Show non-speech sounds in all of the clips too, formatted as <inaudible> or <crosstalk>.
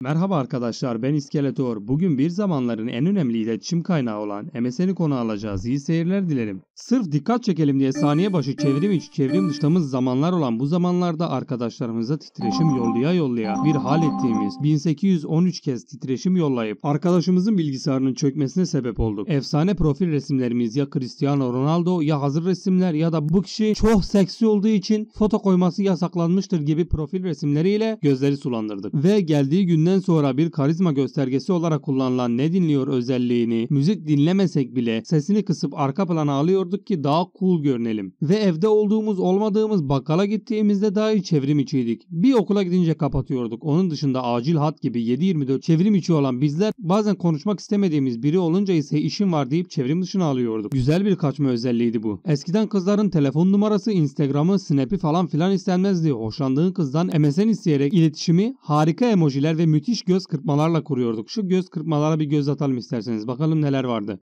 Merhaba arkadaşlar ben İskeletor. Bugün bir zamanların en önemli iletişim kaynağı olan MSN'i konu alacağız. İyi seyirler dilerim. Sırf dikkat çekelim diye saniye başı çevrim içi çevrim dışlamız zamanlar olan bu zamanlarda arkadaşlarımıza titreşim yollaya yollaya bir hal ettiğimiz 1813 kez titreşim yollayıp arkadaşımızın bilgisayarının çökmesine sebep olduk. Efsane profil resimlerimiz ya Cristiano Ronaldo ya hazır resimler ya da bu kişi çok seksi olduğu için foto koyması yasaklanmıştır gibi profil resimleriyle gözleri sulandırdık. Ve geldiği günler ölümünden sonra bir karizma göstergesi olarak kullanılan ne dinliyor özelliğini müzik dinlemesek bile sesini kısıp arka plana alıyorduk ki daha cool görünelim. Ve evde olduğumuz olmadığımız bakkala gittiğimizde dahi çevrim içiydik. Bir okula gidince kapatıyorduk. Onun dışında acil hat gibi 7-24 çevrim içi olan bizler bazen konuşmak istemediğimiz biri olunca ise işim var deyip çevrim dışına alıyorduk. Güzel bir kaçma özelliğiydi bu. Eskiden kızların telefon numarası, Instagram'ı, Snap'i falan filan istenmezdi. Hoşlandığın kızdan MSN isteyerek iletişimi harika emojiler ve müthiş göz kırpmalarla kuruyorduk. Şu göz kırpmalara bir göz atalım isterseniz. Bakalım neler vardı.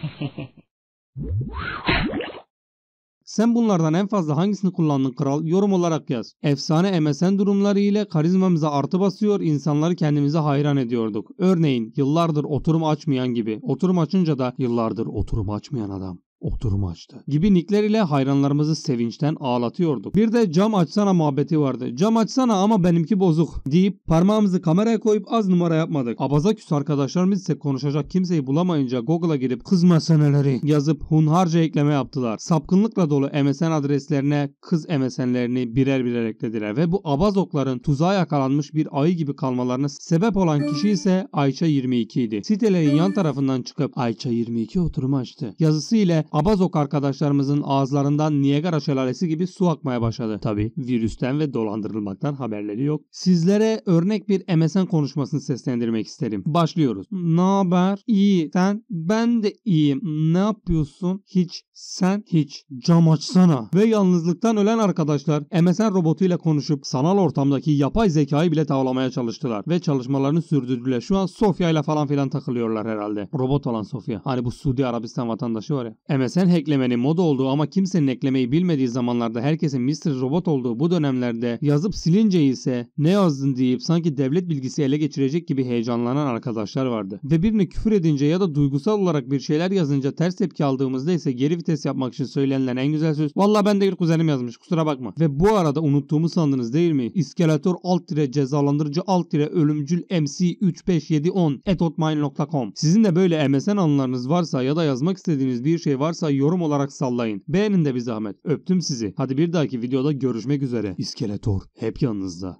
Hehehehe <laughs> Sen bunlardan en fazla hangisini kullandın kral? Yorum olarak yaz. Efsane MSN durumları ile karizmamıza artı basıyor, insanları kendimize hayran ediyorduk. Örneğin yıllardır oturum açmayan gibi. Oturum açınca da yıllardır oturum açmayan adam oturumu oh, açtı. Gibi nickler ile hayranlarımızı sevinçten ağlatıyorduk. Bir de cam açsana muhabbeti vardı. Cam açsana ama benimki bozuk deyip parmağımızı kameraya koyup az numara yapmadık. Abazaküs arkadaşlarımız ise konuşacak kimseyi bulamayınca Google'a girip kızma seneleri yazıp hunharca ekleme yaptılar. Sapkınlıkla dolu MSN adreslerine kız MSN'lerini birer birer eklediler ve bu abazokların tuzağa yakalanmış bir ayı gibi kalmalarına sebep olan kişi ise Ayça 22 idi. Sitelerin yan tarafından çıkıp Ayça 22 oturumu açtı. Yazısı ile Abazok arkadaşlarımızın ağızlarından Niagara şelalesi gibi su akmaya başladı. Tabi virüsten ve dolandırılmaktan haberleri yok. Sizlere örnek bir MSN konuşmasını seslendirmek isterim. Başlıyoruz. Ne haber? İyi. Sen? Ben de iyiyim. Ne yapıyorsun? Hiç. Sen? Hiç. Cam açsana. Ve yalnızlıktan ölen arkadaşlar MSN robotuyla konuşup sanal ortamdaki yapay zekayı bile tavlamaya çalıştılar. Ve çalışmalarını sürdürdüler. Şu an Sofya ile falan filan takılıyorlar herhalde. Robot olan Sofya. Hani bu Suudi Arabistan vatandaşı var ya. Mesela hacklemenin moda olduğu ama kimsenin eklemeyi bilmediği zamanlarda herkesin Mr. Robot olduğu bu dönemlerde yazıp silince ise ne yazdın deyip sanki devlet bilgisi ele geçirecek gibi heyecanlanan arkadaşlar vardı. Ve birini küfür edince ya da duygusal olarak bir şeyler yazınca ters tepki aldığımızda ise geri vites yapmak için söylenilen en güzel söz vallahi ben de bir kuzenim yazmış kusura bakma. Ve bu arada unuttuğumu sandınız değil mi? İskeletor alt tire cezalandırıcı alt tire ölümcül MC 35710 etotmine.com Sizin de böyle MSN anılarınız varsa ya da yazmak istediğiniz bir şey var varsa yorum olarak sallayın. Beğenin de bir zahmet. Öptüm sizi. Hadi bir dahaki videoda görüşmek üzere. İskeletor hep yanınızda.